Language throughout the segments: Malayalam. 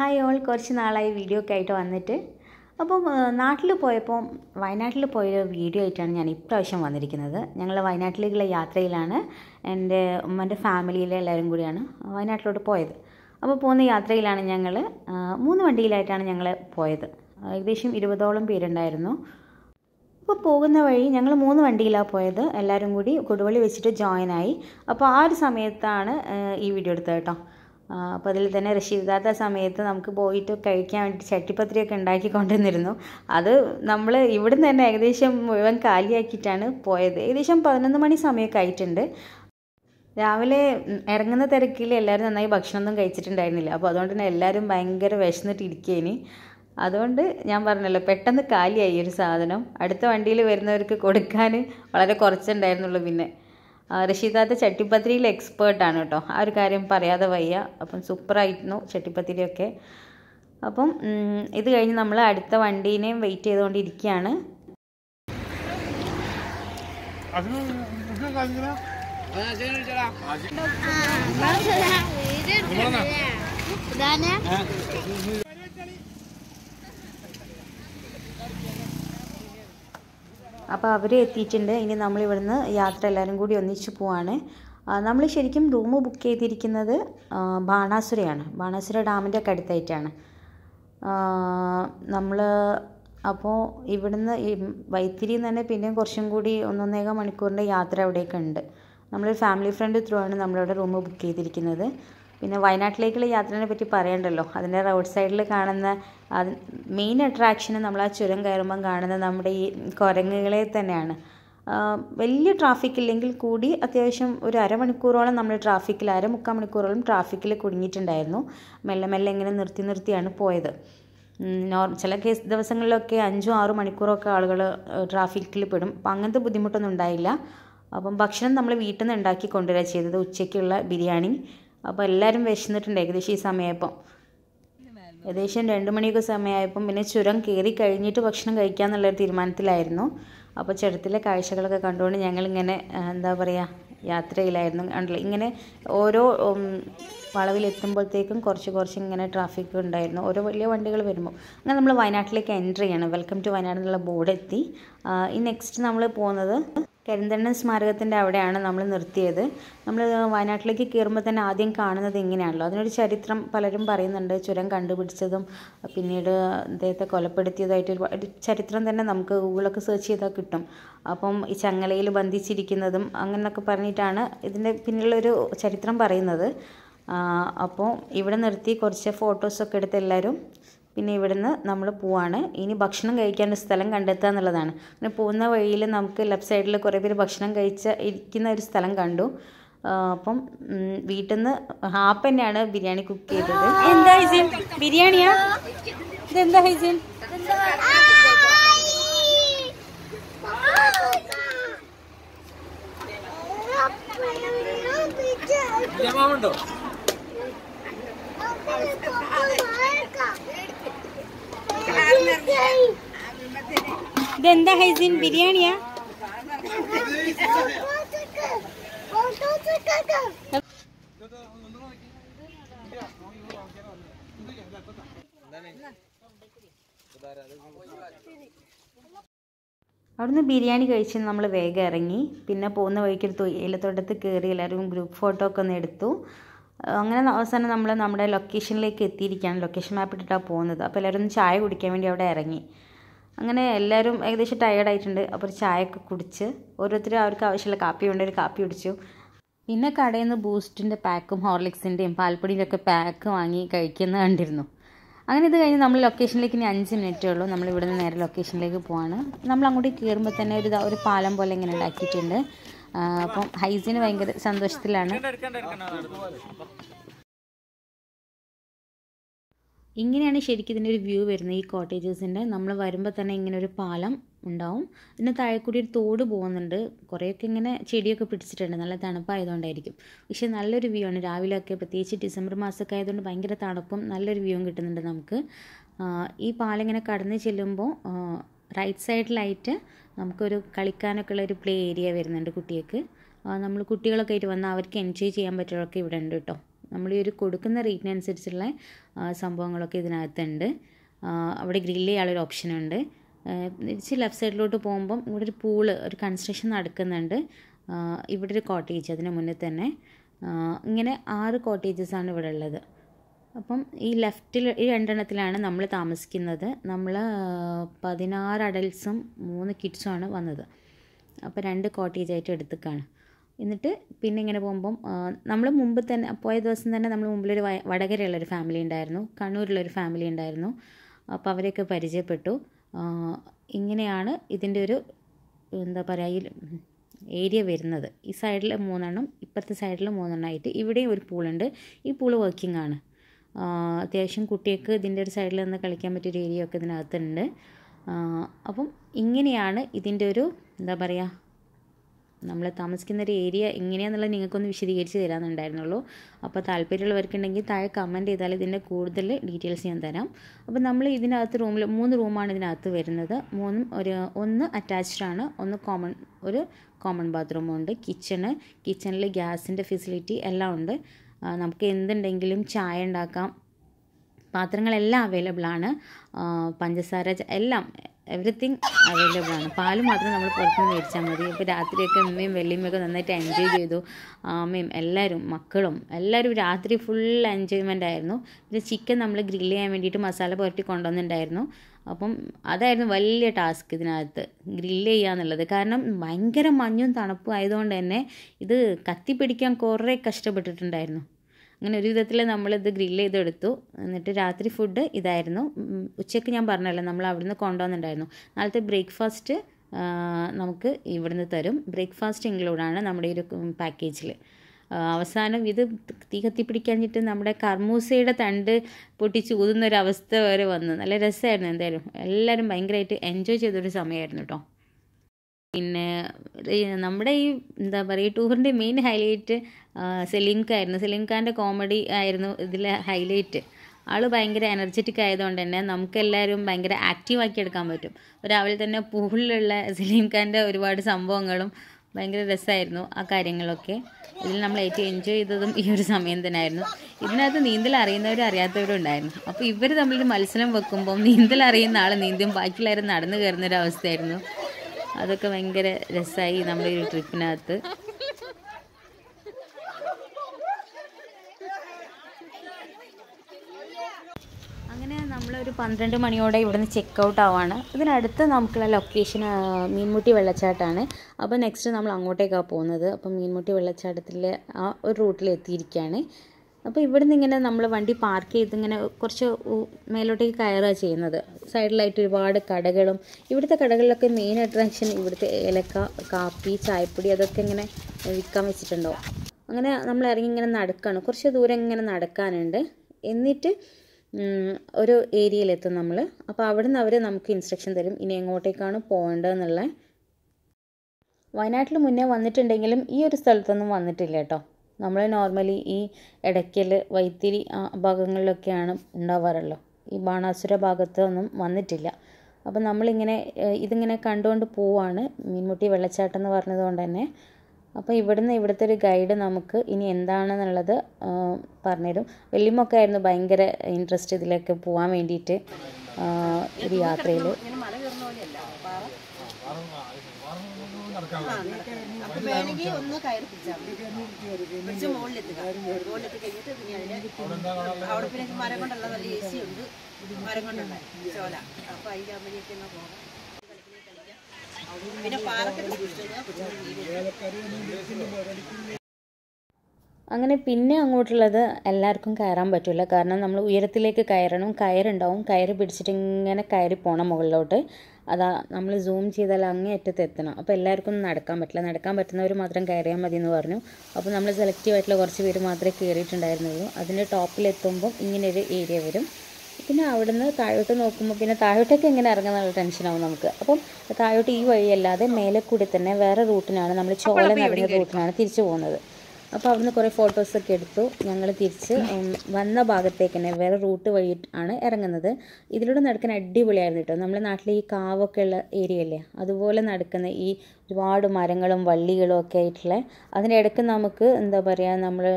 ഹായ് ഓൾ കുറച്ച് നാളായി വീഡിയോ ഒക്കെ ആയിട്ട് വന്നിട്ട് അപ്പം നാട്ടിൽ പോയപ്പോൾ വയനാട്ടിൽ പോയ വീഡിയോ ആയിട്ടാണ് ഞാൻ ഇപ്രാവശ്യം വന്നിരിക്കുന്നത് ഞങ്ങൾ വയനാട്ടിലേക്കുള്ള യാത്രയിലാണ് എൻ്റെ ഉമ്മൻ്റെ ഫാമിലിയിലെ എല്ലാവരും കൂടിയാണ് വയനാട്ടിലോട്ട് പോയത് അപ്പോൾ പോകുന്ന യാത്രയിലാണ് ഞങ്ങൾ മൂന്ന് വണ്ടിയിലായിട്ടാണ് ഞങ്ങൾ പോയത് ഏകദേശം ഇരുപതോളം പേരുണ്ടായിരുന്നു അപ്പോൾ പോകുന്ന വഴി ഞങ്ങൾ മൂന്ന് വണ്ടിയിലാണ് പോയത് എല്ലാവരും കൂടി കൊടുവള്ളി വെച്ചിട്ട് ജോയിൻ ആയി അപ്പോൾ ആ ഒരു സമയത്താണ് ഈ വീഡിയോ എടുത്തത് കേട്ടോ അപ്പോൾ അതിൽ തന്നെ രക്ഷിതാത്ത സമയത്ത് നമുക്ക് പോയിട്ട് കഴിക്കാൻ വേണ്ടി ചട്ടിപ്പത്രിയൊക്കെ ഉണ്ടാക്കി കൊണ്ടുവന്നിരുന്നു അത് നമ്മൾ ഇവിടുന്ന് തന്നെ ഏകദേശം മുഴുവൻ കാലിയാക്കിയിട്ടാണ് പോയത് ഏകദേശം പതിനൊന്ന് മണി സമയമൊക്കെ ആയിട്ടുണ്ട് രാവിലെ ഇറങ്ങുന്ന തിരക്കിൽ എല്ലാവരും നന്നായി ഭക്ഷണമൊന്നും കഴിച്ചിട്ടുണ്ടായിരുന്നില്ല അപ്പോൾ അതുകൊണ്ട് തന്നെ എല്ലാവരും ഭയങ്കര വിശന്നിട്ട് ഇരിക്കേനി അതുകൊണ്ട് ഞാൻ പറഞ്ഞല്ലോ പെട്ടെന്ന് കാലിയായി ഒരു സാധനം അടുത്ത വണ്ടിയിൽ വരുന്നവർക്ക് കൊടുക്കാൻ വളരെ കുറച്ചുണ്ടായിരുന്നുള്ളൂ പിന്നെ റഷീദാത്ത് ചട്ടിപ്പത്തിരിയിൽ ആണ് കേട്ടോ ആ ഒരു കാര്യം പറയാതെ വയ്യ അപ്പം സൂപ്പറായിരുന്നു ചട്ടിപ്പത്തിരിയൊക്കെ അപ്പം ഇത് കഴിഞ്ഞ് നമ്മൾ അടുത്ത വണ്ടീനെയും വെയിറ്റ് ചെയ്തുകൊണ്ടിരിക്കുകയാണ് ഇതാണ് അപ്പോൾ അവർ എത്തിയിട്ടുണ്ട് ഇനി നമ്മൾ ഇവിടുന്ന് യാത്ര എല്ലാവരും കൂടി ഒന്നിച്ച് പോവാണ് നമ്മൾ ശരിക്കും റൂം ബുക്ക് ചെയ്തിരിക്കുന്നത് ബാണാസുരയാണ് ബാണാസുര ഡാമിൻ്റെ ഒക്കെ അടുത്തായിട്ടാണ് നമ്മൾ അപ്പോൾ ഇവിടുന്ന് ഈ വൈത്തിരിയിൽ തന്നെ പിന്നെയും കുറച്ചും കൂടി ഒന്നൊന്നേക മണിക്കൂറിൻ്റെ യാത്ര അവിടേക്കുണ്ട് നമ്മൾ നമ്മളൊരു ഫാമിലി ഫ്രണ്ട് ത്രൂ ആണ് നമ്മളിവിടെ റൂം ബുക്ക് ചെയ്തിരിക്കുന്നത് പിന്നെ വയനാട്ടിലേക്കുള്ള യാത്രയെ പറ്റി പറയണ്ടല്ലോ അതിൻ്റെ റോഡ് സൈഡിൽ കാണുന്ന മെയിൻ അട്രാക്ഷൻ നമ്മൾ ആ ചുരം കയറുമ്പം കാണുന്ന നമ്മുടെ ഈ കുരങ്ങുകളെ തന്നെയാണ് വലിയ ട്രാഫിക് ഇല്ലെങ്കിൽ കൂടി അത്യാവശ്യം ഒരു അരമണിക്കൂറോളം നമ്മൾ ട്രാഫിക്കിൽ അരമുക്കാൽ മണിക്കൂറോളം ട്രാഫിക്കിൽ കുടുങ്ങിയിട്ടുണ്ടായിരുന്നു മെല്ലെ മെല്ലെ ഇങ്ങനെ നിർത്തി നിർത്തിയാണ് പോയത് നോർമൽ ചില കേസ് ദിവസങ്ങളിലൊക്കെ അഞ്ചും ആറു മണിക്കൂറൊക്കെ ആളുകൾ ട്രാഫിക്കിൽ പെടും അപ്പം അങ്ങനത്തെ ബുദ്ധിമുട്ടൊന്നും ഉണ്ടായില്ല അപ്പം ഭക്ഷണം നമ്മൾ വീട്ടിൽ നിന്ന് ഉണ്ടാക്കി കൊണ്ടുവരിക ചെയ്തത് ഉച്ചയ്ക്കുള്ള ബിരിയാണി അപ്പോൾ എല്ലാവരും വിശന്നിട്ടുണ്ട് ഏകദേശം ഈ സമയമായപ്പം ഏകദേശം രണ്ട് മണിയൊക്കെ സമയമായപ്പം പിന്നെ ചുരം കയറി കഴിഞ്ഞിട്ട് ഭക്ഷണം കഴിക്കുക എന്നുള്ളൊരു തീരുമാനത്തിലായിരുന്നു അപ്പോൾ ചുരത്തിലെ കാഴ്ചകളൊക്കെ കണ്ടുകൊണ്ട് ഞങ്ങളിങ്ങനെ എന്താ പറയുക യാത്രയിലായിരുന്നു ഇങ്ങനെ ഓരോ വളവിലെത്തുമ്പോഴത്തേക്കും കുറച്ച് കുറച്ച് ഇങ്ങനെ ട്രാഫിക് ഉണ്ടായിരുന്നു ഓരോ വലിയ വണ്ടികൾ വരുമ്പോൾ അങ്ങനെ നമ്മൾ വയനാട്ടിലേക്ക് എൻ്റർ ചെയ്യണം വെൽക്കം ടു വയനാട് എന്നുള്ള ബോർഡ് എത്തി ഈ നെക്സ്റ്റ് നമ്മൾ പോകുന്നത് കരിന്തണ്ണൻ സ്മാരകത്തിൻ്റെ അവിടെയാണ് നമ്മൾ നിർത്തിയത് നമ്മൾ വയനാട്ടിലേക്ക് കയറുമ്പോൾ തന്നെ ആദ്യം കാണുന്നത് ഇങ്ങനെയാണല്ലോ അതിനൊരു ചരിത്രം പലരും പറയുന്നുണ്ട് ചുരം കണ്ടുപിടിച്ചതും പിന്നീട് അദ്ദേഹത്തെ കൊലപ്പെടുത്തിയതായിട്ട് ഒരു ചരിത്രം തന്നെ നമുക്ക് ഗൂഗിളൊക്കെ സെർച്ച് ചെയ്താൽ കിട്ടും അപ്പം ഈ ചങ്ങലയിൽ ബന്ധിച്ചിരിക്കുന്നതും അങ്ങനെയൊക്കെ പറഞ്ഞിട്ടാണ് ഇതിൻ്റെ പിന്നിലുള്ളൊരു ചരിത്രം പറയുന്നത് അപ്പോൾ ഇവിടെ നിർത്തി കുറച്ച് ഫോട്ടോസൊക്കെ എടുത്ത് എല്ലാവരും പിന്നെ ഇവിടുന്ന് നമ്മൾ പോവാണ് ഇനി ഭക്ഷണം കഴിക്കാൻ സ്ഥലം കണ്ടെത്തുക എന്നുള്ളതാണ് പിന്നെ പോകുന്ന വഴിയിൽ നമുക്ക് ലെഫ്റ്റ് സൈഡിൽ കുറേ പേര് ഭക്ഷണം കഴിച്ച ഇരിക്കുന്ന ഒരു സ്ഥലം കണ്ടു അപ്പം വീട്ടിൽ നിന്ന് ഹാപ്പ് തന്നെയാണ് ബിരിയാണി കുക്ക് ചെയ്തത് എന്താ ഹൈസിൻ ബിരിയാണിയാ ഇതെന്താ ഹൈസിൻ ഇതെന്താ ഹൈസിൻ ബിരിയാണിയാ അവിടുന്ന് ബിരിയാണി കഴിച്ച് നമ്മൾ വേഗം ഇറങ്ങി പിന്നെ പോകുന്ന വഴിക്ക് എടുത്തു ഏലത്തോട്ടത്ത് കയറി എല്ലാവരും ഗ്രൂപ്പ് ഫോട്ടോ ഒക്കെ ഒന്ന് എടുത്തു അങ്ങനെ അവസാനം നമ്മൾ നമ്മുടെ ലൊക്കേഷനിലേക്ക് എത്തിയിരിക്കുകയാണ് ലൊക്കേഷൻ മാപ്പ് ഇട്ടിട്ടാണ് പോകുന്നത് അപ്പോൾ എല്ലാവരും ചായ കുടിക്കാൻ വേണ്ടി അവിടെ ഇറങ്ങി അങ്ങനെ എല്ലാവരും ഏകദേശം ടയേർഡായിട്ടുണ്ട് അപ്പോൾ ചായയൊക്കെ കുടിച്ച് ഓരോരുത്തരും അവർക്ക് ആവശ്യമുള്ള കാപ്പി വേണ്ട കാപ്പി കുടിച്ചു പിന്നെ കടയിൽ നിന്ന് ബൂസ്റ്റിൻ്റെ പാക്കും ഹോർലിക്സിൻ്റെയും ഒക്കെ പാക്ക് വാങ്ങി കഴിക്കുന്ന കണ്ടിരുന്നു അങ്ങനെ ഇത് കഴിഞ്ഞ് നമ്മൾ ലൊക്കേഷനിലേക്ക് ഇനി അഞ്ച് മിനിറ്റേ ഉള്ളൂ നമ്മൾ ഇവിടെ നിന്ന് നേരെ ലൊക്കേഷനിലേക്ക് പോവാണ് നമ്മൾ അങ്ങോട്ട് കയറുമ്പോൾ തന്നെ ഒരു ഒരു പാലം പോലെ ഇങ്ങനെ ഉണ്ടാക്കിയിട്ടുണ്ട് അപ്പം ഹൈസിന് ഭയങ്കര സന്തോഷത്തിലാണ് ഇങ്ങനെയാണ് ശരിക്കും ഇതിൻ്റെ ഒരു വ്യൂ വരുന്നത് ഈ കോട്ടേജസിൻ്റെ നമ്മൾ വരുമ്പോൾ തന്നെ ഇങ്ങനെ ഒരു പാലം ഉണ്ടാവും പിന്നെ താഴെക്കൂടി ഒരു തോട് പോകുന്നുണ്ട് കുറേയൊക്കെ ഇങ്ങനെ ചെടിയൊക്കെ പിടിച്ചിട്ടുണ്ട് നല്ല തണുപ്പായതുകൊണ്ടായിരിക്കും പക്ഷെ നല്ലൊരു വ്യൂ ആണ് രാവിലെയൊക്കെ പ്രത്യേകിച്ച് ഡിസംബർ മാസമൊക്കെ ആയതുകൊണ്ട് ഭയങ്കര തണുപ്പും നല്ലൊരു വ്യൂവും കിട്ടുന്നുണ്ട് നമുക്ക് ഈ പാലം ഇങ്ങനെ കടന്ന് ചെല്ലുമ്പോൾ റൈറ്റ് സൈഡിലായിട്ട് നമുക്കൊരു കളിക്കാനൊക്കെ ഉള്ള ഒരു പ്ലേ ഏരിയ വരുന്നുണ്ട് കുട്ടികൾക്ക് നമ്മൾ കുട്ടികളൊക്കെ ആയിട്ട് വന്നാൽ അവർക്ക് എൻജോയ് ചെയ്യാൻ പറ്റുന്നതൊക്കെ ഇവിടെ ഉണ്ട് കേട്ടോ നമ്മൾ ഈ ഒരു കൊടുക്കുന്ന റേറ്റിനനുസരിച്ചുള്ള സംഭവങ്ങളൊക്കെ ഇതിനകത്തുണ്ട് അവിടെ ഗ്രില്ല് ചെയ്യാനുള്ളൊരു ഓപ്ഷനുണ്ട് തിരിച്ച് ലെഫ്റ്റ് സൈഡിലോട്ട് പോകുമ്പം ഇവിടെ ഒരു പൂള് ഒരു കൺസ്ട്രക്ഷൻ നടക്കുന്നുണ്ട് ഇവിടെ ഒരു കോട്ടേജ് അതിന് മുന്നിൽ തന്നെ ഇങ്ങനെ ആറ് കോട്ടേജസാണ് ഇവിടെ ഉള്ളത് അപ്പം ഈ ലെഫ്റ്റിൽ ഈ രണ്ടെണ്ണത്തിലാണ് നമ്മൾ താമസിക്കുന്നത് നമ്മൾ പതിനാറ് അഡൽസും മൂന്ന് കിഡ്സുമാണ് വന്നത് അപ്പോൾ രണ്ട് കോട്ടേജായിട്ട് എടുത്തേക്കാണ് എന്നിട്ട് പിന്നെ ഇങ്ങനെ പോകുമ്പം നമ്മൾ മുമ്പ് തന്നെ പോയ ദിവസം തന്നെ നമ്മൾ മുമ്പിലൊരു വടകരയുള്ളൊരു ഫാമിലി ഉണ്ടായിരുന്നു കണ്ണൂരിലൊരു ഫാമിലി ഉണ്ടായിരുന്നു അപ്പോൾ അവരെയൊക്കെ പരിചയപ്പെട്ടു ഇങ്ങനെയാണ് ഇതിൻ്റെ ഒരു എന്താ പറയുക ഏരിയ വരുന്നത് ഈ സൈഡിൽ മൂന്നെണ്ണം ഇപ്പുറത്തെ സൈഡിൽ മൂന്നെണ്ണമായിട്ട് ഇവിടെയും ഒരു പൂളുണ്ട് ഈ പൂള് വർക്കിംഗ് ആണ് അത്യാവശ്യം കുട്ടികൾക്ക് ഇതിൻ്റെ ഒരു സൈഡിൽ നിന്ന് കളിക്കാൻ പറ്റിയൊരു ഏരിയ ഒക്കെ ഇതിനകത്തുണ്ട് അപ്പം ഇങ്ങനെയാണ് ഇതിൻ്റെ ഒരു എന്താ പറയുക നമ്മൾ താമസിക്കുന്ന ഒരു ഏരിയ എങ്ങനെയാണെന്നുള്ളത് നിങ്ങൾക്കൊന്ന് വിശദീകരിച്ച് തരാമെന്നുണ്ടായിരുന്നുള്ളൂ അപ്പോൾ താല്പര്യമുള്ളവർക്കുണ്ടെങ്കിൽ താഴെ കമൻറ്റ് ചെയ്താൽ ഇതിൻ്റെ കൂടുതൽ ഡീറ്റെയിൽസ് ഞാൻ തരാം അപ്പോൾ നമ്മൾ ഇതിനകത്ത് റൂമിൽ മൂന്ന് റൂമാണ് ഇതിനകത്ത് വരുന്നത് മൂന്നും ഒരു ഒന്ന് അറ്റാച്ച്ഡ് ആണ് ഒന്ന് കോമൺ ഒരു കോമൺ ബാത്റൂമുണ്ട് കിച്ചണ് കിച്ചണിൽ ഗ്യാസിൻ്റെ ഫെസിലിറ്റി എല്ലാം ഉണ്ട് നമുക്ക് എന്തുണ്ടെങ്കിലും ചായ ഉണ്ടാക്കാം പാത്രങ്ങളെല്ലാം അവൈലബിൾ ആണ് പഞ്ചസാര എല്ലാം എവറിത്തിങ് അവൈലബിൾ ആണ് പാല് മാത്രം നമ്മൾ പുറത്തുനിന്ന് മേടിച്ചാൽ മതി ഇപ്പോൾ രാത്രിയൊക്കെ അമ്മയും വെള്ളിയമ്മയൊക്കെ നന്നായിട്ട് എൻജോയ് ചെയ്തു അമ്മയും എല്ലാവരും മക്കളും എല്ലാവരും രാത്രി ഫുൾ എൻജോയ്മെൻ്റ് ആയിരുന്നു പിന്നെ ചിക്കൻ നമ്മൾ ഗ്രില്ല് ചെയ്യാൻ വേണ്ടിയിട്ട് മസാല പുരട്ടി കൊണ്ടുവന്നിട്ടുണ്ടായിരുന്നു അപ്പം അതായിരുന്നു വലിയ ടാസ്ക് ഇതിനകത്ത് ഗ്രില്ല് ചെയ്യുക എന്നുള്ളത് കാരണം ഭയങ്കര മഞ്ഞും തണുപ്പും ആയതുകൊണ്ട് തന്നെ ഇത് കത്തിപ്പിടിക്കാൻ കുറേ കഷ്ടപ്പെട്ടിട്ടുണ്ടായിരുന്നു അങ്ങനെ ഒരു വിധത്തിൽ നമ്മളിത് ഗ്രില്ല് ചെയ്തെടുത്തു എന്നിട്ട് രാത്രി ഫുഡ് ഇതായിരുന്നു ഉച്ചയ്ക്ക് ഞാൻ പറഞ്ഞല്ലോ നമ്മൾ അവിടുന്ന് കൊണ്ടുവന്നിട്ടുണ്ടായിരുന്നു നാളത്തെ ബ്രേക്ക്ഫാസ്റ്റ് നമുക്ക് ഇവിടുന്ന് തരും ബ്രേക്ക്ഫാസ്റ്റ് ഇൻക്ലൂഡാണ് നമ്മുടെ ഒരു പാക്കേജിൽ അവസാനം ഇത് തീ കത്തിപ്പിടിക്കാഞ്ഞിട്ട് നമ്മുടെ കർമൂസയുടെ തണ്ട് പൊട്ടി ചൂതുന്നൊരവസ്ഥ ഒരു അവസ്ഥ വരെ വന്നു നല്ല രസമായിരുന്നു എന്തായാലും എല്ലാവരും ഭയങ്കരമായിട്ട് എൻജോയ് ചെയ്തൊരു സമയമായിരുന്നു കേട്ടോ പിന്നെ നമ്മുടെ ഈ എന്താ പറയുക ടൂറിൻ്റെ മെയിൻ ഹൈലൈറ്റ് സെലിൻക ആയിരുന്നു സെലിൻഖാൻ്റെ കോമഡി ആയിരുന്നു ഇതിലെ ഹൈലൈറ്റ് ആൾ ഭയങ്കര എനർജറ്റിക് ആയതുകൊണ്ട് തന്നെ നമുക്കെല്ലാവരും ഭയങ്കര ആക്റ്റീവാക്കി എടുക്കാൻ പറ്റും രാവിലെ തന്നെ പൂളിലുള്ള സലീം ഖാൻ്റെ ഒരുപാട് സംഭവങ്ങളും ഭയങ്കര രസമായിരുന്നു ആ കാര്യങ്ങളൊക്കെ ഇതിൽ നമ്മൾ ഏറ്റവും എൻജോയ് ചെയ്തതും ഈ ഒരു സമയം തന്നെയായിരുന്നു ഇതിനകത്ത് നീന്തൽ അറിയുന്നവരും അറിയാത്തവരും ഉണ്ടായിരുന്നു അപ്പോൾ ഇവർ തമ്മിൽ മത്സരം വെക്കുമ്പോൾ നീന്തൽ അറിയുന്ന ആൾ നീന്തും ബാക്കിയുള്ളവരും നടന്നു കയറുന്നൊരവസ്ഥയായിരുന്നു അതൊക്കെ ഭയങ്കര രസമായി നമ്മുടെ ഈ ട്രിപ്പിനകത്ത് അങ്ങനെ നമ്മളൊരു പന്ത്രണ്ട് മണിയോടെ ഇവിടുന്ന് ചെക്ക് ഔട്ട് ആവാണ് ഇതിനടുത്ത് നമുക്കുള്ള ലൊക്കേഷൻ മീൻമുട്ടി വെള്ളച്ചാട്ടമാണ് അപ്പോൾ നെക്സ്റ്റ് നമ്മൾ അങ്ങോട്ടേക്കാണ് പോകുന്നത് അപ്പോൾ മീൻമുട്ടി വെള്ളച്ചാട്ടത്തിൽ ആ ഒരു റൂട്ടിൽ എത്തിയിരിക്കുകയാണ് അപ്പോൾ ഇവിടുന്ന് ഇങ്ങനെ നമ്മൾ വണ്ടി പാർക്ക് ചെയ്ത് ഇങ്ങനെ കുറച്ച് മേലോട്ടേക്ക് കയറുക ചെയ്യുന്നത് സൈഡിലായിട്ട് ഒരുപാട് കടകളും ഇവിടുത്തെ കടകളിലൊക്കെ മെയിൻ അട്രാക്ഷൻ ഇവിടുത്തെ ഏലക്ക കാപ്പി ചായപ്പൊടി അതൊക്കെ ഇങ്ങനെ വിൽക്കാൻ വെച്ചിട്ടുണ്ടോ അങ്ങനെ നമ്മൾ ഇറങ്ങി ഇങ്ങനെ നടക്കുകയാണ് കുറച്ച് ദൂരം ഇങ്ങനെ നടക്കാനുണ്ട് എന്നിട്ട് ഒരു ഏരിയയിലെത്തും നമ്മൾ അപ്പോൾ അവിടെ നിന്ന് അവർ നമുക്ക് ഇൻസ്ട്രക്ഷൻ തരും ഇനി എങ്ങോട്ടേക്കാണ് പോകേണ്ടതെന്നുള്ള വയനാട്ടിൽ മുന്നേ വന്നിട്ടുണ്ടെങ്കിലും ഈ ഒരു സ്ഥലത്തൊന്നും വന്നിട്ടില്ല കേട്ടോ നമ്മൾ നോർമലി ഈ ഇടയ്ക്കൽ വൈത്തിരി ഭാഗങ്ങളിലൊക്കെയാണ് ഉണ്ടാവാറുള്ളൂ ഈ ബാണാസുര ഭാഗത്തൊന്നും വന്നിട്ടില്ല അപ്പം നമ്മളിങ്ങനെ ഇതിങ്ങനെ കണ്ടുകൊണ്ട് പോവാണ് മീൻമുട്ടി വെള്ളച്ചാട്ടം എന്ന് പറഞ്ഞതുകൊണ്ട് തന്നെ അപ്പോൾ ഇവിടുന്ന് ഇവിടുത്തെ ഒരു ഗൈഡ് നമുക്ക് ഇനി എന്താണെന്നുള്ളത് പറഞ്ഞുതരും വെല്ലിമൊക്കെ ആയിരുന്നു ഭയങ്കര ഇൻട്രസ്റ്റ് ഇതിലൊക്കെ പോകാൻ വേണ്ടിയിട്ട് ഒരു യാത്രയിൽ ഉണ്ട് ചോല അപ്പോൾ അതിൻ്റെ പോകാം അങ്ങനെ പിന്നെ അങ്ങോട്ടുള്ളത് എല്ലാവർക്കും കയറാൻ പറ്റില്ല കാരണം നമ്മൾ ഉയരത്തിലേക്ക് കയറണം കയറുണ്ടാവും കയറി പിടിച്ചിട്ട് ഇങ്ങനെ കയറി പോകണം മുകളിലോട്ട് അതാ നമ്മൾ സൂം ചെയ്താൽ അങ്ങേ അറ്റത്ത് എത്തണം അപ്പോൾ എല്ലാവർക്കും നടക്കാൻ പറ്റില്ല നടക്കാൻ പറ്റുന്നവർ മാത്രം കയറിയാൽ മതി എന്ന് പറഞ്ഞു അപ്പോൾ നമ്മൾ സെലക്റ്റീവ് ആയിട്ടുള്ള കുറച്ച് പേര് മാത്രമേ കയറിയിട്ടുണ്ടായിരുന്നുള്ളൂ അതിൻ്റെ ടോപ്പിലെത്തുമ്പം ഒരു ഏരിയ വരും പിന്നെ അവിടുന്ന് താഴോട്ട് നോക്കുമ്പോൾ പിന്നെ താഴോട്ടൊക്കെ എങ്ങനെ ഇറങ്ങുന്ന നല്ല ടെൻഷനാവും നമുക്ക് അപ്പം താഴോട്ട് ഈ വഴിയല്ലാതെ മേലെ കൂടി തന്നെ വേറെ റൂട്ടിനാണ് നമ്മൾ ചോല നടന്ന റൂട്ടിനാണ് തിരിച്ചു പോകുന്നത് അപ്പോൾ അവിടുന്ന് കുറേ ഫോട്ടോസൊക്കെ എടുത്തു ഞങ്ങൾ തിരിച്ച് വന്ന ഭാഗത്തേക്ക് തന്നെ വേറെ റൂട്ട് വഴി ആണ് ഇറങ്ങുന്നത് ഇതിലൂടെ നടക്കാൻ അടിപൊളിയായിരുന്നു കേട്ടോ നമ്മുടെ നാട്ടിൽ ഈ കാവൊക്കെ ഉള്ള ഏരിയ അല്ലേ അതുപോലെ നടക്കുന്ന ഈ ഒരുപാട് മരങ്ങളും വള്ളികളും ഒക്കെ ആയിട്ടുള്ള അതിൻ്റെ ഇടയ്ക്ക് നമുക്ക് എന്താ പറയുക നമ്മൾ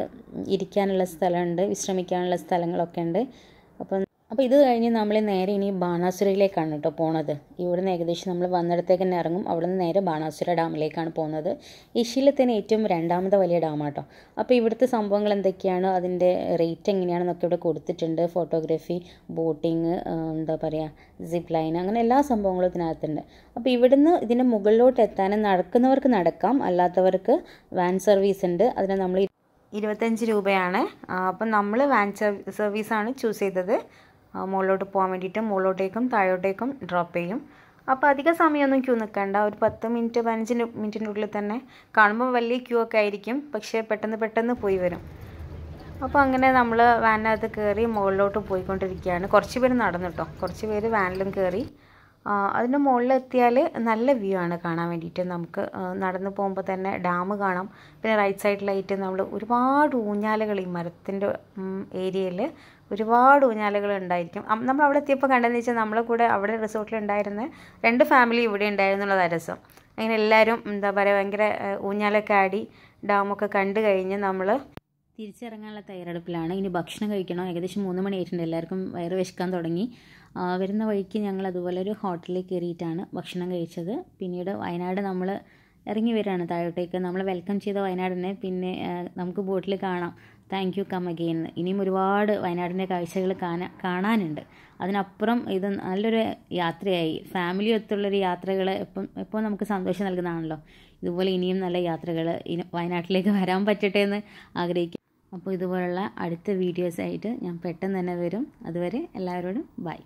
ഇരിക്കാനുള്ള സ്ഥലമുണ്ട് വിശ്രമിക്കാനുള്ള സ്ഥലങ്ങളൊക്കെ ഉണ്ട് അപ്പം അപ്പോൾ ഇത് കഴിഞ്ഞ് നമ്മൾ നേരെ ഇനി ബാണാസുരയിലേക്കാണ് കേട്ടോ പോണത് ഇവിടുന്ന് ഏകദേശം നമ്മൾ വന്നിടത്തേക്ക് തന്നെ ഇറങ്ങും അവിടെ നിന്ന് നേരെ ബാണാസുര ഡാമിലേക്കാണ് പോകുന്നത് ഏഷ്യയിലെ തന്നെ ഏറ്റവും രണ്ടാമത്തെ വലിയ ഡാമാട്ടോ അപ്പോൾ ഇവിടുത്തെ സംഭവങ്ങൾ എന്തൊക്കെയാണ് അതിൻ്റെ റേറ്റ് എങ്ങനെയാണെന്നൊക്കെ ഇവിടെ കൊടുത്തിട്ടുണ്ട് ഫോട്ടോഗ്രാഫി ബോട്ടിങ് എന്താ പറയുക സിപ്പ് ലൈൻ അങ്ങനെ എല്ലാ സംഭവങ്ങളും ഇതിനകത്തുണ്ട് അപ്പോൾ ഇവിടുന്ന് ഇതിൻ്റെ മുകളിലോട്ട് എത്താനും നടക്കുന്നവർക്ക് നടക്കാം അല്ലാത്തവർക്ക് വാൻ സർവീസ് ഉണ്ട് അതിനെ നമ്മൾ ഇരുപത്തഞ്ച് രൂപയാണ് അപ്പം നമ്മൾ വാൻ സർവീസാണ് ചൂസ് ചെയ്തത് മുകളിലോട്ട് പോകാൻ വേണ്ടിയിട്ട് മുകളിലോട്ടേക്കും താഴോട്ടേക്കും ഡ്രോപ്പ് ചെയ്യും അപ്പോൾ അധിക സമയമൊന്നും ക്യൂ നിൽക്കണ്ട ഒരു പത്ത് മിനിറ്റ് പതിനഞ്ച് മിനിറ്റിൻ്റെ ഉള്ളിൽ തന്നെ കാണുമ്പോൾ വലിയ ക്യൂ ഒക്കെ ആയിരിക്കും പക്ഷേ പെട്ടെന്ന് പെട്ടെന്ന് പോയി വരും അപ്പോൾ അങ്ങനെ നമ്മൾ വാനിനകത്ത് കയറി മുകളിലോട്ട് പോയിക്കൊണ്ടിരിക്കുകയാണ് കുറച്ച് പേര് നടന്നു കേട്ടോ കുറച്ച് പേര് വാനിലും കയറി അതിൻ്റെ എത്തിയാൽ നല്ല വ്യൂ ആണ് കാണാൻ വേണ്ടിയിട്ട് നമുക്ക് നടന്നു പോകുമ്പോൾ തന്നെ ഡാം കാണാം പിന്നെ റൈറ്റ് സൈഡിലായിട്ട് നമ്മൾ ഒരുപാട് ഊഞ്ഞാലുകൾ ഈ മരത്തിൻ്റെ ഏരിയയിൽ ഒരുപാട് ഊഞ്ഞാലുകൾ ഉണ്ടായിരിക്കും നമ്മൾ അവിടെ എത്തിയപ്പോൾ കണ്ടതെന്ന് വെച്ചാൽ നമ്മളെ കൂടെ അവിടെ റിസോർട്ടിൽ ഉണ്ടായിരുന്ന രണ്ട് ഫാമിലി ഇവിടെ ഉണ്ടായിരുന്നുള്ളതാണ് രസം അങ്ങനെ എല്ലാവരും എന്താ പറയുക ഭയങ്കര ഊഞ്ഞാലൊക്കെ ആടി ഡാമൊക്കെ കണ്ടു കഴിഞ്ഞ് നമ്മൾ തിരിച്ചിറങ്ങാനുള്ള തയ്യാറെടുപ്പിലാണ് ഇനി ഭക്ഷണം കഴിക്കണം ഏകദേശം മൂന്ന് ആയിട്ടുണ്ട് എല്ലാവർക്കും വയറ് വിശക്കാൻ തുടങ്ങി വരുന്ന വഴിക്ക് ഞങ്ങൾ അതുപോലെ ഒരു ഹോട്ടലിൽ കയറിയിട്ടാണ് ഭക്ഷണം കഴിച്ചത് പിന്നീട് വയനാട് നമ്മൾ ഇറങ്ങി വരികയാണ് താഴോട്ടേക്ക് നമ്മൾ വെൽക്കം ചെയ്ത വയനാടിനെ പിന്നെ നമുക്ക് ബോട്ടിൽ കാണാം താങ്ക് യു കം അഗെയിൻ ഇനിയും ഒരുപാട് വയനാടിൻ്റെ കാഴ്ചകൾ കാണാൻ കാണാനുണ്ട് അതിനപ്പുറം ഇത് നല്ലൊരു യാത്രയായി ഫാമിലി ഒത്തുള്ളൊരു യാത്രകൾ എപ്പം എപ്പോൾ നമുക്ക് സന്തോഷം നൽകുന്നതാണല്ലോ ഇതുപോലെ ഇനിയും നല്ല യാത്രകൾ ഇനി വയനാട്ടിലേക്ക് വരാൻ പറ്റട്ടെ എന്ന് ആഗ്രഹിക്കും അപ്പോൾ ഇതുപോലുള്ള അടുത്ത വീഡിയോസായിട്ട് ഞാൻ പെട്ടെന്ന് തന്നെ വരും അതുവരെ എല്ലാവരോടും ബൈ